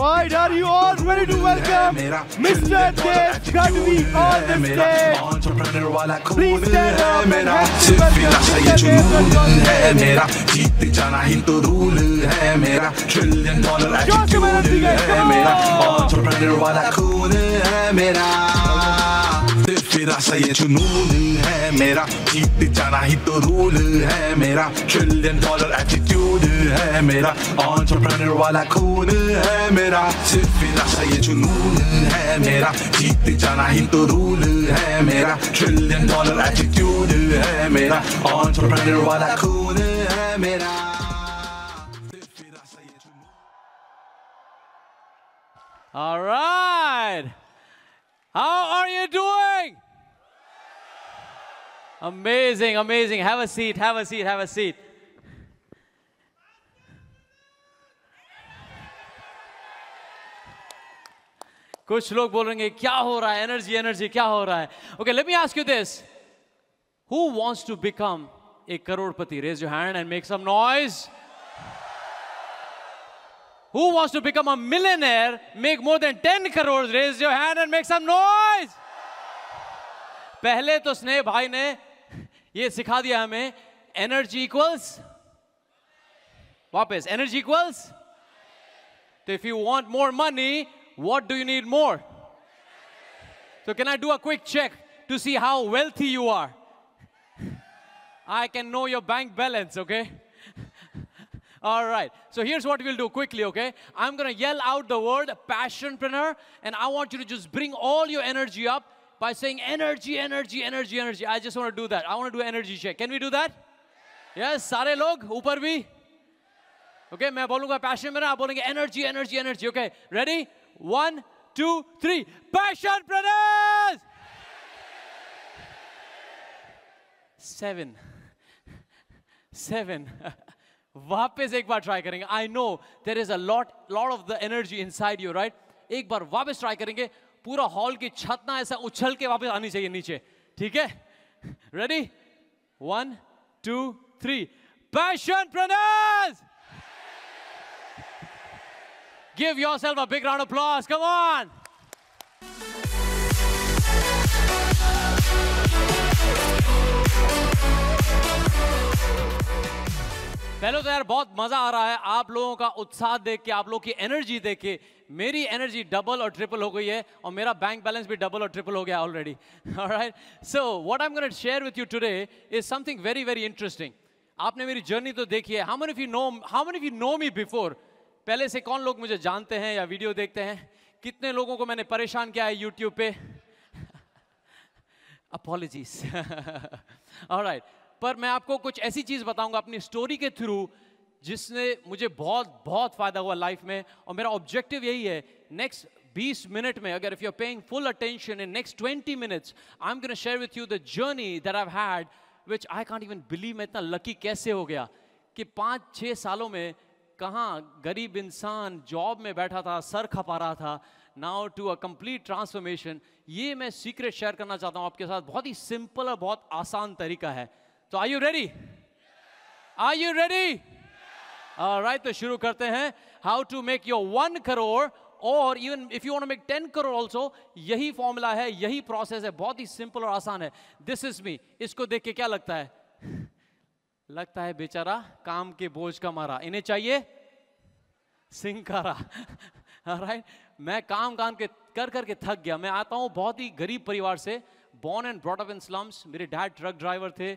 right, are you all ready to welcome Mr. Dev Gadvi on the stage? Please stand up and happy welcome Mr. Dev Gadvi on the stage. Just a minute, you guys, come on! तेरा सही जुनून है मेरा जीत जाना ही तो rule है मेरा trillion dollar attitude है मेरा ऑन्टरप्रेनर वाला खून है मेरा सिर्फ तेरा सही जुनून है मेरा जीत जाना ही तो रूल है मेरा ट्रिलियन डॉलर एटीट्यूड है मेरा ऑन्टरप्रेनर वाला खून है मेरा All right. How are you doing? Amazing, amazing. Have a seat, have a seat, have a seat. कुछ लोग बोलेंगे क्या हो रहा है एनर्जी एनर्जी क्या हो रहा है okay let me ask you this who wants to become a crorepati raise your hand and make some noise Who wants to become a millionaire, make more than 10 crores, raise your hand and make some noise. पहले तो स्नेह भाई ने ये सिखा दिया हमें energy equals वापस एनर्जी इक्वल्स तो if you want more money what do you need more तो can I do a quick check to see how wealthy you are I can know your bank balance, okay? All right. So here's what we'll do quickly, okay? I'm going to yell out the word passionpreneur, and I want you to just bring all your energy up by saying energy, energy, energy, energy. I just want to do that. I want to do energy check. Can we do that? Yes, sare log, upar bhi. Okay, main bolunga passion mera, bolenge energy, energy, energy. Okay, ready? One, two, three. Passion, brothers! Seven. Seven. वापस एक बार try करेंगे I know there is a lot lot of the energy inside एक बार वापस try करेंगे पूरा hall की छत ना ऐसा उछल के वापस आनी चाहिए नीचे ठीक है ready one two three passionpreneurs give yourself a round applause come on पहले तो यार बहुत मजा आ रहा है आप लोगों का उत्साह देख के आप लोगों की एनर्जी देख के मेरी एनर्जी डबल और ट्रिपल हो गई है और मेरा बैंक बैलेंस भी डबल और ट्रिपल हो गया already right so what I am got share with you today is something very very interesting आपने मेरी जर्नी तो देखी है how if you know how many if you know me before पहले से कौन लोग मुझे जानते हैं या वीडियो देखते हैं कितने लोगों को मैंने परेशान किया है यूट्यूब पे अपॉलोजीज राइट पर मैं आपको कुछ ऐसी चीज बताऊंगा अपनी स्टोरी के थ्रू जिसने मुझे बहुत बहुत फ़ायदा हुआ लाइफ में और मेरा ऑब्जेक्टिव यही है नेक्स्ट 20 मिनट में अगर if you are paying full attention in next 20 minutes I am to share with you the journey that I had which I can't even believe मैं इतना लकी कैसे हो गया कि पाँच छः सालों में कहाँ गरीब इंसान जॉब में बैठा था सर खपा रहा था now to a complete transformation ये मैं सीक्रेट शेयर करना चाहता हूँ आपके साथ बहुत ही सिंपल और बहुत आसान तरीका है तो are you ready are you ready right तो शुरू करते हैं how to make your one crore और even if you want make ten crore also यही फॉर्मूला है यही प्रोसेस है बहुत ही सिंपल और आसान है दिस इज मी इसको देख के क्या लगता है लगता है बेचारा काम के बोझ का मारा इन्हें चाहिए सिंकारा राइट मैं काम काम के कर कर के थक गया मैं आता हूं बहुत ही गरीब परिवार से born and brought up in slums मेरे डैड ट्रक ड्राइवर थे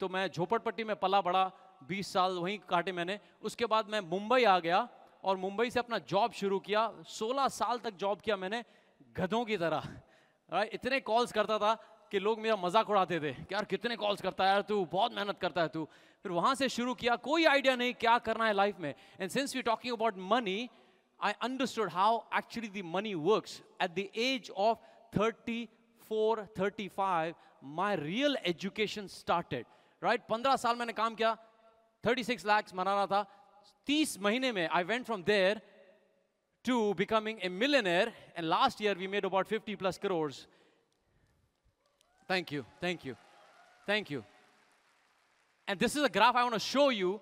तो मैं झोपड़पट्टी में पला बड़ा बीस साल वहीं काटे मैंने उसके बाद मैं मुंबई आ गया और मुंबई से अपना जॉब शुरू किया सोलह साल तक जॉब किया मैंने गधों की तरह हाँ, इतने कॉल्स करता था कि लोग मेरा मजाक उड़ाते थे कि यार कितने कॉल्स करता है यार तू बहुत मेहनत करता है तू फिर वहां से शुरू किया कोई आइडिया नहीं क्या करना है लाइफ में and since we talking about money I understood how actually the money works at the age of thirty four thirty five my real education started right पंद्रह साल मैंने काम किया थर्टी सिक्स लैक्स मनाना था तीस महीने में I went from there to becoming a millionaire and last year we made about fifty plus crore thank you thank you thank you and this is a graph I want to show you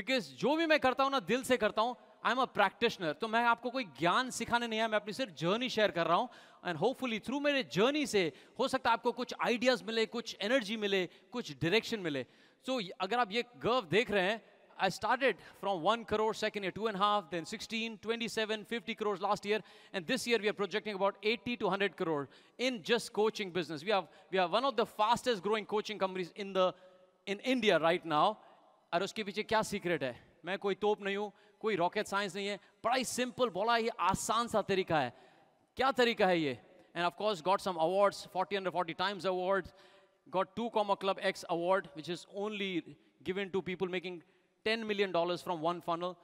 because जो भी मैं करता हूं ना दिल से करता हूं आई एम अ प्रैक्टिशनर तो मैं आपको कोई ज्ञान सिखाने नहीं आया मैं अपनी सिर्फ जर्नी शेयर कर रहा हूँ एंड होपफुली थ्रू मेरे जर्नी से हो सकता है आपको कुछ आइडियाज मिले कुछ एनर्जी मिले कुछ डायरेक्शन मिले सो अगर आप ये गर्व देख रहे हैं I start from one crore second year two and half then sixteen twenty seven fifty crore last year and this year we are projecting about eighty two hundred crore in just coaching business we we are one of the fastest growing coaching companies in the in India right now और उसके पीछे क्या secret है मैं कोई तोप नहीं हूँ कोई रॉकेट साइंस नहीं है बड़ा ही सिंपल बड़ा ही आसान सा तरीका है क्या तरीका है ये and of course got some awards forty under forty Times awards got two comma club x award which is only given to people making 10 million dollars from one funnel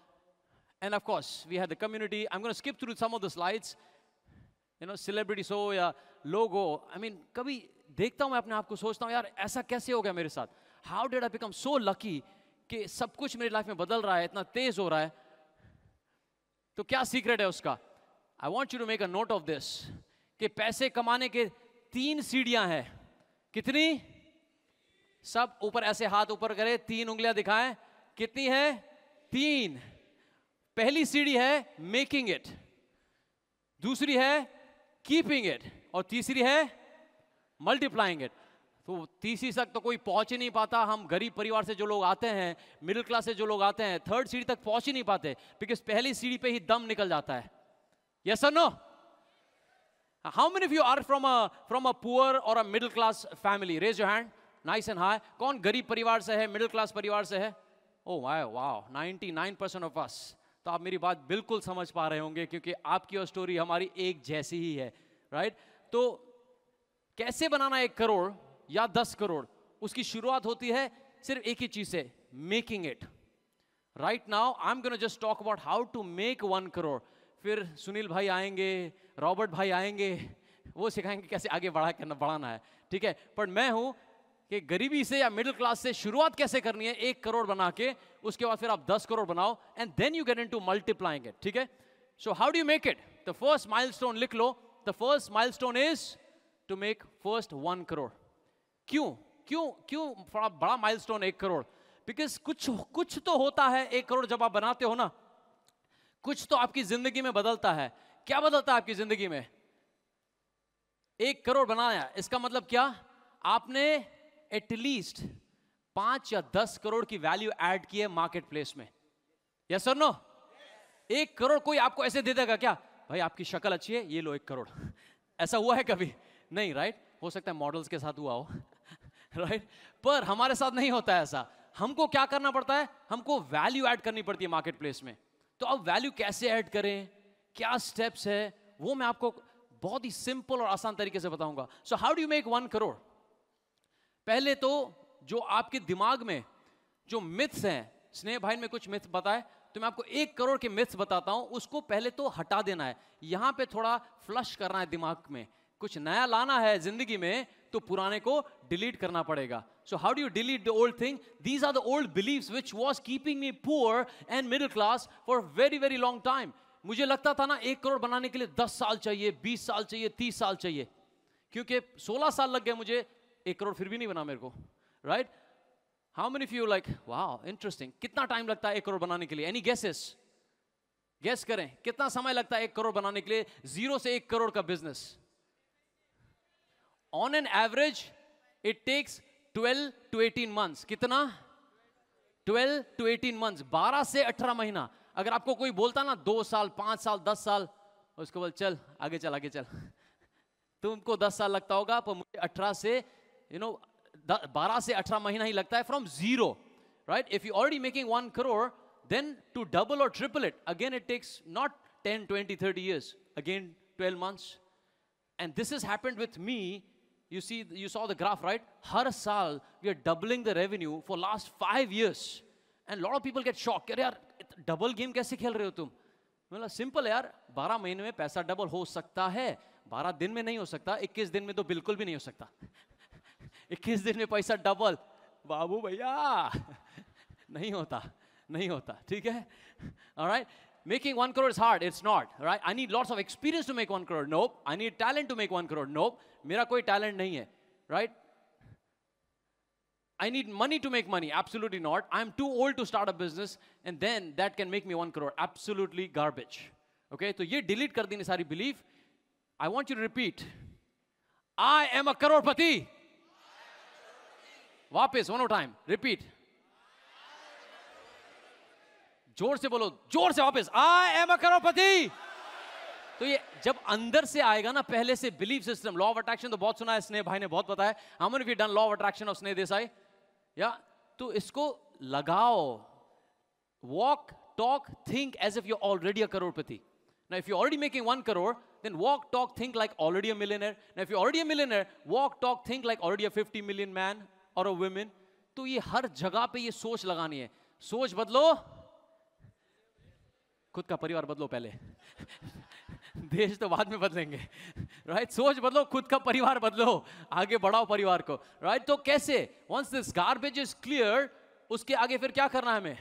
and of course we had the community i'm going to skip through some of the slides you know celebrity so logo i mean kabhi dekhta hu main apne aap ko sochta hu yaar aisa kaise ho gaya mere how did i become so lucky ki sab kuch mere life mein badal raha hai itna tez ho raha hai secret hai i want you to make a note of this ki paise kamane ke teen seedhiyan hain कितनी सब ऊपर ऐसे हाथ ऊपर करें तीन उंगलियां दिखाएं कितनी है तीन पहली सीढ़ी है मेकिंग इट दूसरी है कीपिंग इट और तीसरी है मल्टीप्लाइंग इट तो तीसरी तक तो कोई पहुंच ही नहीं पाता हम गरीब परिवार से जो लोग आते हैं मिडिल क्लास से जो लोग आते हैं थर्ड सीढ़ी तक पहुंच ही नहीं पाते बिकॉज पहली सीढ़ी पे ही दम निकल जाता है yes sir no How many of you are from a from a poor or a middle class family? Raise your hand. Nice and high. कौन गरीब परिवार से है मिडिल क्लास परिवार से है ओ वाह वाह 99 परसेंट ऑफ अस तो आप मेरी बात बिल्कुल समझ पा रहे होंगे क्योंकि आपकी और स्टोरी हमारी एक जैसी ही है राइट तो कैसे बनाना एक करोड़ या दस करोड़ उसकी शुरुआत होती है सिर्फ एक ही चीज से making it right now I am gonna just talk about how to make one crore फिर सुनील भाई आएंगे रॉबर्ट भाई आएंगे वो सिखाएंगे कैसे आगे बढ़ा करना बढ़ाना है ठीक है पर मैं हूँ कि गरीबी से या मिडिल क्लास से शुरुआत कैसे करनी है एक करोड़ बना के उसके बाद फिर आप दस करोड़ बनाओ and then you get into multiplying it ठीक है so how do make it the first stone लिख लो the first stone is to make first one crore क्यों क्यों क्यों बड़ा माइल स्टोन एक करोड़ बिकॉज कुछ कुछ तो होता है एक करोड़ जब आप बनाते हो ना कुछ तो आपकी जिंदगी में बदलता है क्या बदलता है आपकी जिंदगी में एक करोड़ बनाया इसका मतलब क्या आपने एटलीस्ट पांच या दस करोड़ की वैल्यू ऐड की है मार्केट प्लेस में यस सर नो एक करोड़ कोई आपको ऐसे दे देगा क्या भाई आपकी शक्ल अच्छी है ये लो एक करोड़ ऐसा हुआ है कभी नहीं राइट हो सकता है मॉडल्स के साथ हुआ हो राइट पर हमारे साथ नहीं होता है ऐसा हमको क्या करना पड़ता है हमको वैल्यू ऐड करनी पड़ती है मार्केट प्लेस में तो अब वैल्यू कैसे ऐड करें क्या स्टेप्स है वो मैं आपको बहुत ही सिंपल और आसान तरीके से बताऊंगा so how do make one crore पहले तो जो आपके दिमाग में जो मिथ्स हैं स्नेह भाई में कुछ मिथ्स बताए तो मैं आपको एक करोड़ के मिथ्स बताता हूं उसको पहले तो हटा देना है यहां पे थोड़ा फ्लश करना है दिमाग में कुछ नया लाना है जिंदगी में तो पुराने को डिलीट करना पड़ेगा so how do you delete the old thing these are the old beliefs which was keeping me poor and middle class for very very long time मुझे लगता था ना एक करोड़ बनाने के लिए दस साल चाहिए बीस साल चाहिए तीस साल चाहिए क्योंकि सोलह साल लग गए मुझे एक करोड़ फिर भी नहीं बना मेरे को right how many few like वाह इंटरेस्टिंग कितना टाइम लगता है एक करोड़ बनाने के लिए एनी गैसेस गैस करें कितना समय लगता है एक करोड़ बनाने के लिए जीरो से एक करोड़ का business on an average it takes twelve to eighteen months कितना ट्वेल्व टू एटीन मंथ्स बारह से अठारह महीना अगर आपको कोई बोलता ना दो साल पांच साल दस साल उसको बोल चल आगे चल आगे चल तुमको दस साल लगता होगा पर मुझे अठारह से यू नो बारह से अठारह महीना ही लगता है from zero right if you already making one crore then to double और triple it again it takes not ten twenty thirty years again twelve months and this is happened with me you see you saw the graph right हर साल we are doubling the revenue for last five years and lot of people get shock shocked double game कैसे खेल रहे हो तुम मतलब simple यार बारह महीने में पैसा डबल हो सकता है बारह दिन में नहीं हो सकता इक्कीस दिन में तो बिल्कुल भी नहीं हो सकता इक्कीस दिन में पैसा डबल बाबू भैया नहीं होता नहीं होता ठीक है right making one crore is hard it's not right I need lots of experience to make one crore nope I need talent to make one crore nope मेरा कोई टैलेंट नहीं है right I need money to make money. Absolutely not. I'm too old to start a business and then that can make me one crore. Absolutely garbage. Okay, so delete तो ये delete कर देनी सारी belief I want you repeat I am a crorepati वापस one time repeat जोर से बोलो जोर से वापस आई एम अ करोड़पति तो ये जब अंदर से आएगा ना पहले से believe system law of attraction तो बहुत सुना है स्नेह भाई ने बहुत बताया हमन we done law of attraction of Sneh Desai या तो इसको लगाओ walk talk think as if you already a crorepati ना if you already making one crore then walk talk think like already a millionaire ना if you already a millionaire walk talk think like already a 50 million man और a women तो ये हर जगह पे ये सोच लगानी है सोच बदलो खुद का परिवार बदलो पहले देश तो बाद में बदलेंगे राइट सोच बदलो खुद का परिवार बदलो आगे बढ़ाओ परिवार को राइट तो कैसे once this garbage is clear उसके आगे फिर क्या करना है हमें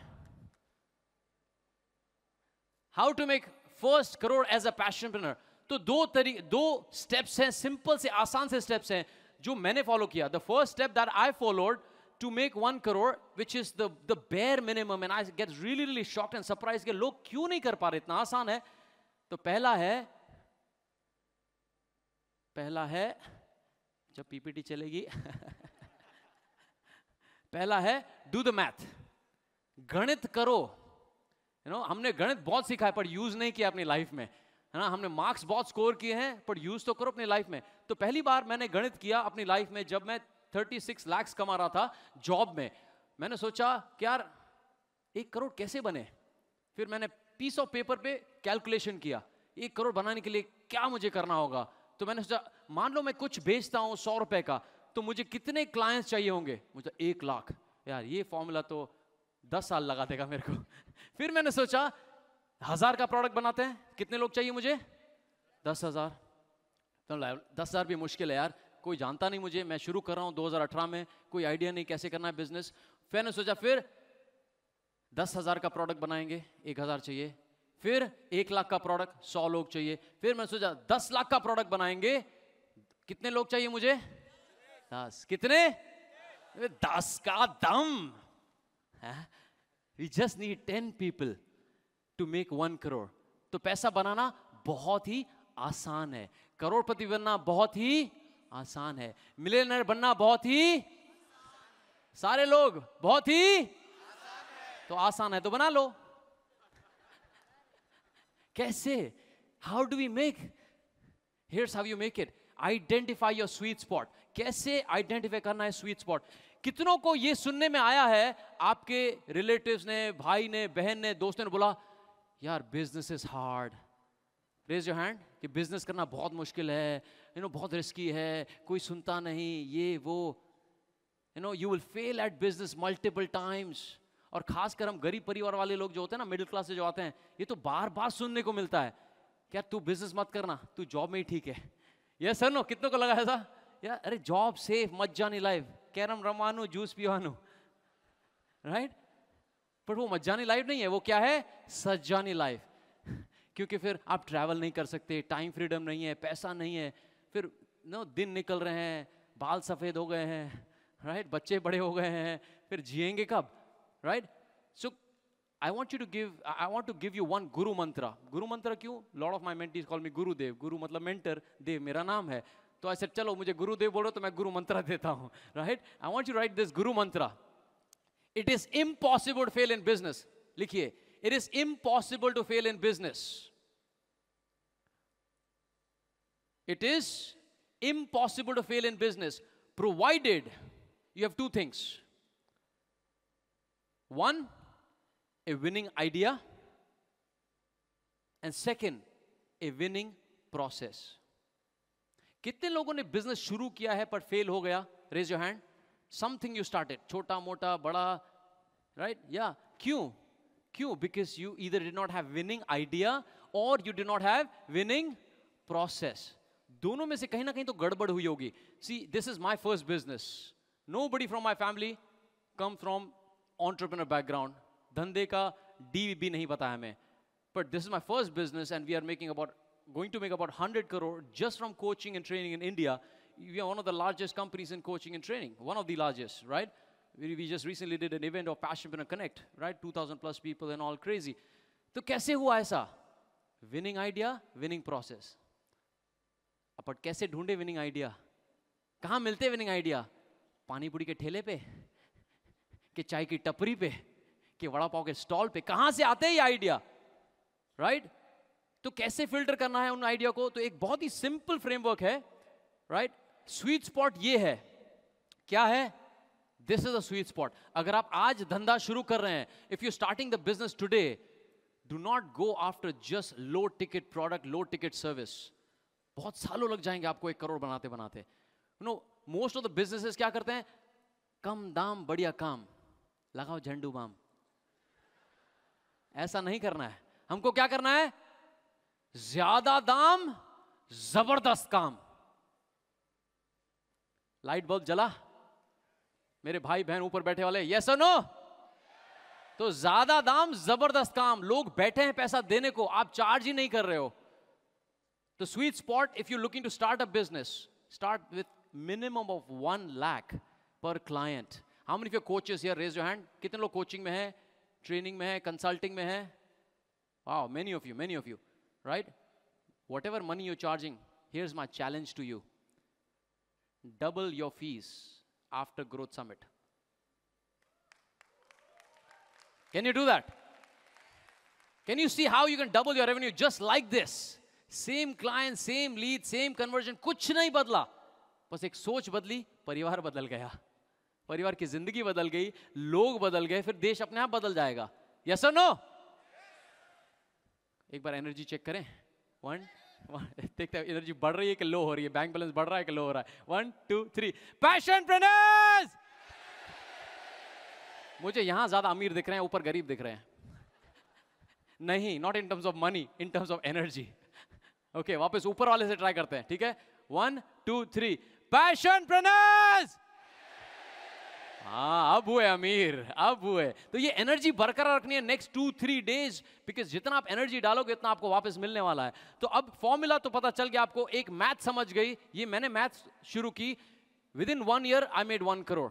how to make first crore as a passionpreneur तो दो तरी दो स्टेप्स हैं सिंपल से आसान से स्टेप्स हैं जो मैंने फॉलो किया the first step that I followed to make one crore, which is the, the bare minimum, and I get really, really shocked and surprised कि लोग क्यों नहीं कर पा रहे इतना आसान है तो पहला है पहला है जब पीपीटी चलेगी पहला है डू द मैथ गणित करो यू नो हमने गणित बहुत सीखा है पर यूज नहीं किया अपनी लाइफ में है ना हमने मार्क्स बहुत स्कोर किए हैं पर यूज तो करो अपनी लाइफ में तो पहली बार मैंने गणित किया अपनी लाइफ में जब मैं 36 लाख कमा रहा था जॉब में मैंने सोचा कि यार एक करोड़ कैसे बने फिर मैंने पीस ऑफ पेपर पे कैलकुलेशन किया एक करोड़ बनाने के लिए क्या मुझे करना होगा तो मैंने सोचा मान लो मैं कुछ बेचता हूँ सौ रुपए का तो मुझे कितने क्लाइंट्स चाहिए होंगे मुझे एक लाख यार ये फॉर्मूला तो दस साल लगा देगा मेरे को फिर मैंने सोचा हज़ार का प्रोडक्ट बनाते हैं कितने लोग चाहिए मुझे दस हज़ार तो दस हज़ार भी मुश्किल है यार कोई जानता नहीं मुझे मैं शुरू कर रहा हूँ दो में कोई आइडिया नहीं कैसे करना है बिजनेस मैंने सोचा फिर दस हज़ार का प्रोडक्ट बनाएंगे एक हज़ार चाहिए फिर एक लाख का प्रोडक्ट सौ लोग चाहिए फिर मैंने सोचा दस लाख का प्रोडक्ट बनाएंगे कितने लोग चाहिए मुझे दस कितने दस का दम we just need ten people to make one crore तो पैसा बनाना बहुत ही आसान है करोड़पति बनना बहुत ही आसान है मिलेनर बनना बहुत ही सारे लोग बहुत ही तो आसान है तो बना लो कैसे how do we make here's how you make it identify your sweet spot कैसे आइडेंटिफाई करना है स्वीट स्पॉट कितनों को यह सुनने में आया है आपके रिलेटिव ने भाई ने बहन ने दोस्तों ने बोला यार business is hard raise your hand कि बिजनेस करना बहुत मुश्किल है यू नो बहुत रिस्की है कोई सुनता नहीं ये वो you know you will fail at business multiple times और खासकर हम गरीब परिवार वाले लोग जो होते हैं ना मिडिल क्लास से जो आते हैं ये तो बार बार सुनने को मिलता है क्या तू बिजनेस मत करना तू जॉब में ही ठीक है ये सर नो कितने को लगा ऐसा यार अरे जॉब सेफ मत जानी लाइफ कैरम रमानो जूस पिवानो राइट पर वो मज्जानी लाइफ नहीं है वो क्या है सजानी लाइफ क्योंकि फिर आप ट्रैवल नहीं कर सकते टाइम फ्रीडम नहीं है पैसा नहीं है फिर नो दिन निकल रहे हैं बाल सफ़ेद हो गए हैं राइट बच्चे बड़े हो गए हैं फिर जिएंगे कब right so I want you to give I want to give you one guru mantra. Guru mantra क्यों? Lord of my mentees call me Guru Dev. Guru मतलब मेंटर देव मेरा नाम है. तो ऐसे चलो मुझे गुरुदेव बोलो तो मैं गुरु मंत्रा देता हूँ right I want you write this guru mantra it is impossible fail in business लिखिए it is impossible to fail in business it is impossible to fail in business provided you have two things One, a winning idea, and second a winning process कितने लोगों ने business शुरू किया है पर fail हो गया raise your hand something you started छोटा मोटा बड़ा राइट या क्यों क्यों बिकॉज यू इधर did not have winning idea और you did not have winning process दोनों में से कहीं ना कहीं तो गड़बड़ हुई होगी see this is my first business nobody from my family come from entrepreneur background. Dhande ka D भी नहीं पता है हमें. But this is my first business and we are making about going to make about 100 crore just from coaching and training in India. We are one of the largest companies in coaching and training. One of the largest, right? We, we just recently did an event of Passionpreneur Connect, right? 2,000 plus people and all crazy. तो कैसे हुआ ऐसा? Winning idea, winning process. अपन कैसे ढूंढे winning idea कहाँ मिलते winning idea panipuri के ठेले पे कि चाय की टपरी पे कि वड़ा पाव के स्टॉल पे कहां से आते हैं ये आइडिया राइट तो कैसे फिल्टर करना है उन आइडिया को तो एक बहुत ही सिंपल फ्रेमवर्क है राइट स्वीट स्पॉट ये है क्या है this is a sweet spot अगर आप आज धंधा शुरू कर रहे हैं if you starting the business today do not go after just low ticket product low ticket service बहुत सालों लग जाएंगे आपको एक करोड़ बनाते बनाते no most of the businesses क्या करते हैं कम दाम बढ़िया काम लगाओ झंडू बाम ऐसा नहीं करना है हमको क्या करना है ज्यादा दाम जबरदस्त काम लाइट बल्ब जला मेरे भाई बहन ऊपर बैठे वाले यस और नो तो ज्यादा दाम जबरदस्त काम लोग बैठे हैं पैसा देने को आप चार्ज ही नहीं कर रहे हो तो sweet spot if you looking to start a business start with minimum of one lakh per client how many few coaches here raise your hand कितने लोग कोचिंग में हैं ट्रेनिंग में हैं कंसल्टिंग में हैं wow many of you many of you right whatever money you charging here is my challenge to you double your fees after growth summit can you do that can you see how you can double your revenue just like this same client same lead same conversion कुछ नहीं बदला बस एक सोच बदली परिवार बदल गया परिवार की जिंदगी बदल गई लोग बदल गए फिर देश अपने आप हाँ बदल जाएगा यस सर नो एक बार एनर्जी चेक करें वन देखते हैं एनर्जी बढ़ रही है कि लो हो रही है बैंक बैलेंस बढ़ रहा है कि लो हो रहा है one two three passionpreneurs मुझे यहां ज्यादा अमीर दिख रहे हैं ऊपर गरीब दिख रहे हैं नहीं not in terms of money in terms of energy okay वापस ऊपर वाले से ट्राई करते हैं ठीक है one two three passionpreneurs हाँ अब हुए अमीर अब हुए तो ये एनर्जी बरकरार रखनी है next two three days because जितना आप एनर्जी डालोगे उतना आपको वापस मिलने वाला है तो अब फॉर्मूला तो पता चल गया आपको एक मैथ समझ गई ये मैंने मैथ शुरू की within one year I made one crore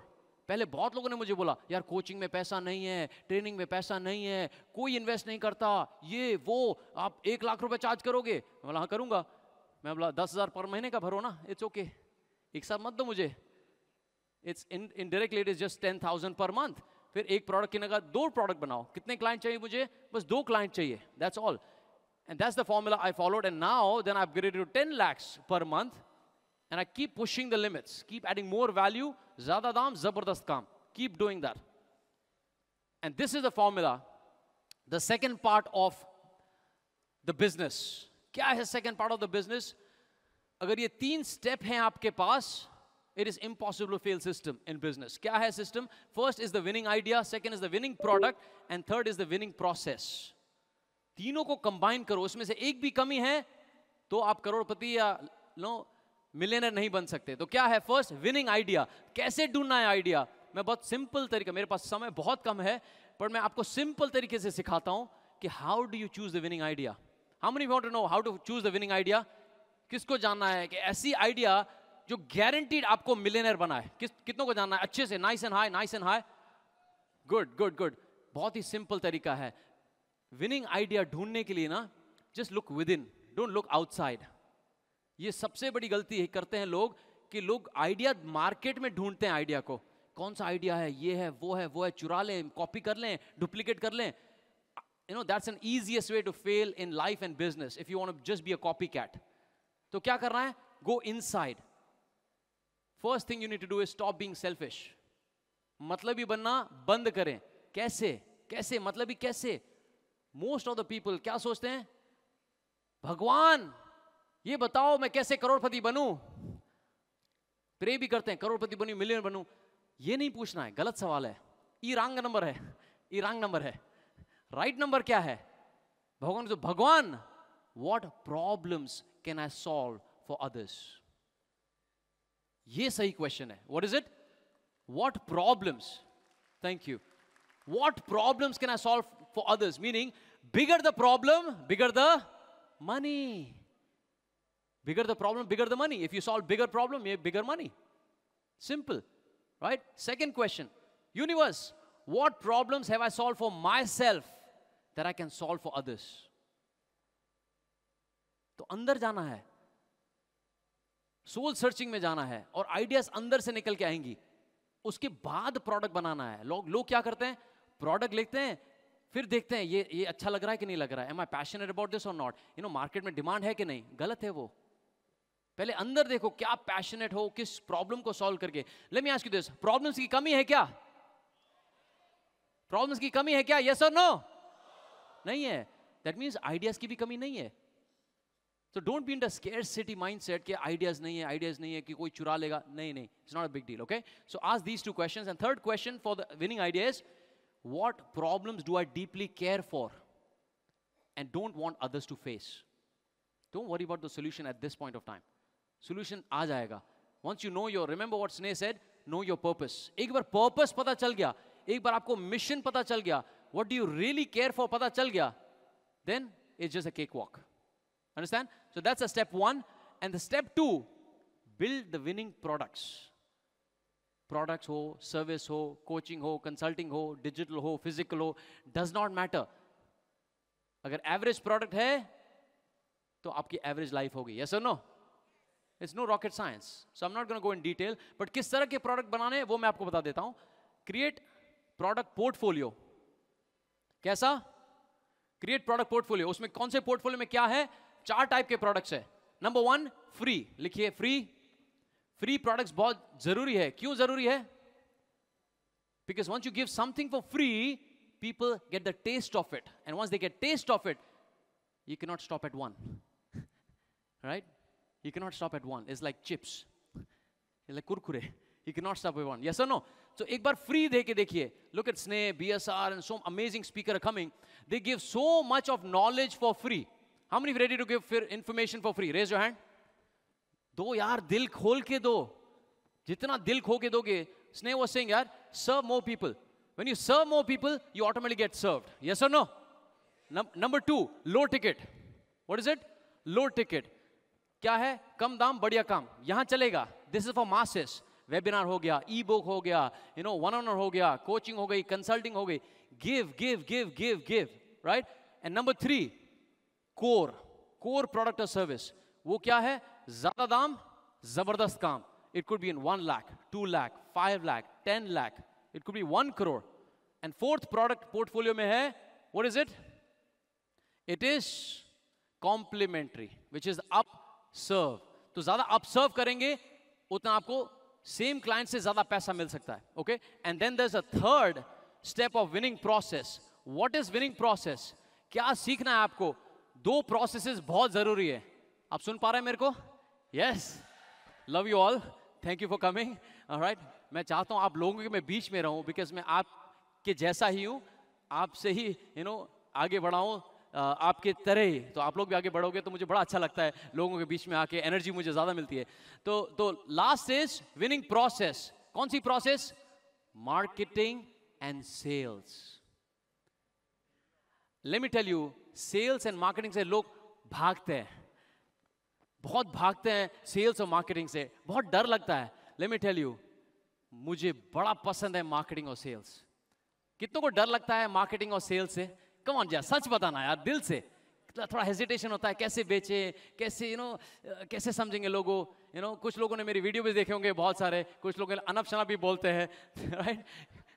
पहले बहुत लोगों ने मुझे बोला यार कोचिंग में पैसा नहीं है ट्रेनिंग में पैसा नहीं है कोई इन्वेस्ट नहीं करता ये वो आप एक लाख रुपए चार्ज करोगे मैं बोला हाँ करूँगा मैं बोला दस हज़ार पर महीने का भरो ना इट्स ओके एक साथ मत दो मुझे it's in indirect late is just ten thousand per month फिर एक प्रोडक्ट की नगर दो प्रोडक्ट बनाओ कितने क्लाइंट चाहिए मुझे बस दो क्लाइंट चाहिए that's all and that's the formula I followed and now then I upgrade to ten lakhs per month and I keep pushing the limits keep adding more value ज्यादा दाम जबरदस्त काम keep doing that and this is the formula the second part of the business क्या है second part of the business अगर ये तीन step हैं आपके पास it is impossible to fail system in business kya hai system first is the winning idea second is the winning product and third is the winning तीनों को combine करो उसमें से एक भी कमी है तो आप करोड़पति या नो मिलेनर नहीं बन सकते तो क्या है फर्स्ट विनिंग आइडिया कैसे ढूंढना है आइडिया मैं बहुत सिंपल तरीका मेरे पास समय बहुत कम है पर मैं आपको सिंपल तरीके से सिखाता हूं कि how do you choose the winning idea how many want to know how to choose the winning idea किसको जानना है कि ऐसी आइडिया जो गारंटीड आपको मिलेनर बना है किस कितनों को जानना है अच्छे से nice and high nice and high good good good बहुत ही सिंपल तरीका है विनिंग आइडिया ढूंढने के लिए ना just look within don't look outside ये सबसे बड़ी गलती है करते हैं लोग कि लोग आइडिया मार्केट में ढूंढते हैं आइडिया को कौन सा आइडिया है ये है वो है वो है चुरा लें कॉपी कर लें डुप्लीकेट कर लें you know that's an easiest way to fail in life and business if you want just be a copy cat तो क्या करना है go inside first thing you need to do is stop being selfish मतलब ही बनना बंद करें कैसे कैसे मतलब ही कैसे मोस्ट ऑफ द पीपल क्या सोचते हैं भगवान ये बताओ मैं कैसे करोड़पति बनू प्रे भी करते हैं करोड़पति बनू मिलियन बनू ये नहीं पूछना है गलत सवाल है ई रंग नंबर है ई रंग नंबर है राइट नंबर क्या है भगवान तो भगवान what problems can I solve for others ये सही क्वेश्चन है what is it what problems thank you what problems can I solve for others meaning bigger the problem bigger the money bigger the problem bigger the money if you solve bigger problem ये bigger money simple right second question universe what problem have I solve for myself that I can solve for others तो अंदर जाना है soul searching में जाना है और ideas अंदर से निकल के आएंगी उसके बाद प्रोडक्ट बनाना है लोग लोग क्या करते हैं प्रोडक्ट लिखते हैं फिर देखते हैं ये ये अच्छा लग रहा है कि नहीं लग रहा है am I passionate about this और नॉट यू नो मार्केट में डिमांड है कि नहीं गलत है वो पहले अंदर देखो क्या पैशनेट हो किस प्रॉब्लम को सॉल्व करके let me ask you this problems की कमी है क्या प्रॉब्लम्स की कमी है क्या यस और नो नहीं है दैट मीन्स आइडियाज की भी कमी नहीं है so don't be in the scarcity mindset के आइडियाज नहीं है आइडियाज नहीं है कि कोई चुरा लेगा नहीं नहीं it's not a big deal okay so आज these two question and third question for the winning ideas what problem do I deeply care for and don't want others to face don't worry about the solution at this point of time solution आ जाएगा once you know your remember what Sneh said know your purpose एक बार purpose पता चल गया एक बार आपको mission पता चल गया what do you really care for पता चल गया then it's just a cakewalk understand So that's a step one. And the step two, build the winning products. Products ho, service ho, coaching ho, consulting ho, digital ho, physical ho, does not matter. अगर average product है तो आपकी average life होगी yes no it's no rocket science so am not go in detail but किस तरह के product बनाने हैं वो मैं आपको बता देता हूं क्रिएट प्रोडक्ट पोर्टफोलियो कैसा क्रिएट प्रोडक्ट पोर्टफोलियो उसमें कौन से पोर्टफोलियो में क्या है चार टाइप के प्रोडक्ट्स है नंबर वन फ्री लिखिए फ्री फ्री प्रोडक्ट्स बहुत जरूरी है क्यों जरूरी है because once you give something for free people get the taste of it and once they get taste of it you cannot stop at one right you cannot stop at one is like chips like Kurkure you cannot stop at one yes no तो एक बार free दे के देखिए look it स्ने B S R and so amazing speaker coming they give so much of knowledge for free how many ready to give फिर information for free raise your hand दो यार दिल खोल के दो जितना दिल खो के दोगे स्नेह वॉज सिंग यार serve more people when you serve more people you automatic get serve ये और no number two low ticket what is it low ticket क्या है कम दाम बढ़िया काम यहां चलेगा this is for masses webinar हो गया ई बुक हो गया यू नो वन ऑनर हो गया कोचिंग हो गई कंसल्टिंग हो गई give give give give give right and number three core core product और सर्विस वो क्या है ज्यादा दाम जबरदस्त काम it could be in one lakh two lakh five lakh ten lakh it could be one crore and fourth product portfolio में है what is it it is complimentary which is up serve तो ज्यादा अप सर्व करेंगे उतना आपको सेम क्लाइंट से ज्यादा पैसा मिल सकता है okay and then there is a third step of winning process what is winning process क्या सीखना है आपको दो प्रोसेसेस बहुत जरूरी है आप सुन पा रहे हैं मेरे को yes love you all thank you for coming right मैं चाहता हूं आप लोगों के मैं बीच में रहूं बिकॉज मैं आपके जैसा ही हूं आपसे ही यू you नो know, आगे बढ़ाऊं आपके तरह ही तो आप लोग भी आगे बढ़ोगे तो मुझे बड़ा अच्छा लगता है लोगों के बीच में आके एनर्जी मुझे ज़्यादा मिलती है तो तो लास्ट इज विनिंग प्रोसेस कौन सी process marketing and sales let me tell you sales and marketing से लोग भागते हैं बहुत भागते हैं सेल्स और मार्केटिंग से बहुत डर लगता है लेट मी टेल यू मुझे बड़ा पसंद है मार्केटिंग और सेल्स कितनों को डर लगता है मार्केटिंग और सेल्स से कम ऑन जा सच बताना यार दिल से थोड़ा हेजिटेशन होता है कैसे बेचे कैसे यू you नो know, कैसे समझेंगे लोगों यू नो कुछ लोगों ने मेरी वीडियो भी देखे होंगे बहुत सारे कुछ लोग अनप शनब भी बोलते हैं राइट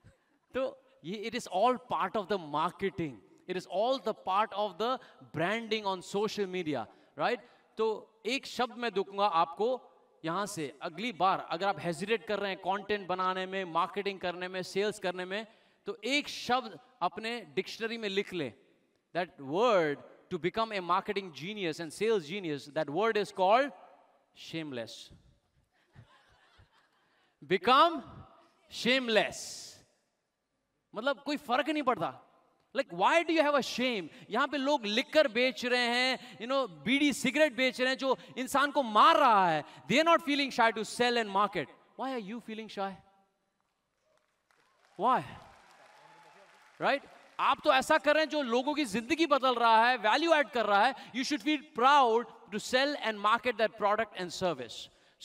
तो ये it is all part of the marketing it is all the part of the branding on social media right तो एक शब्द मैं दूंगा आपको यहां से अगली बार अगर आप हेजिटेट कर रहे हैं कंटेंट बनाने में मार्केटिंग करने में सेल्स करने में तो एक शब्द अपने डिक्शनरी में लिख ले that word to become a marketing genius and sales genius that word is called shameless become shameless मतलब कोई फर्क नहीं पड़ता like why do you have a shame यहाँ पे लोग लिकर बेच रहे हैं यू नो बीड़ी सिगरेट बेच रहे हैं जो इंसान को मार रहा है they are not feeling shy to sell and market why are you feeling shy why right आप तो ऐसा कर रहे हैं जो लोगों की जिंदगी बदल रहा है वैल्यू एड कर रहा है you should feel proud to sell and market that product and service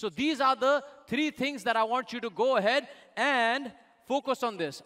so these are the three things that I want you to go head and focus on this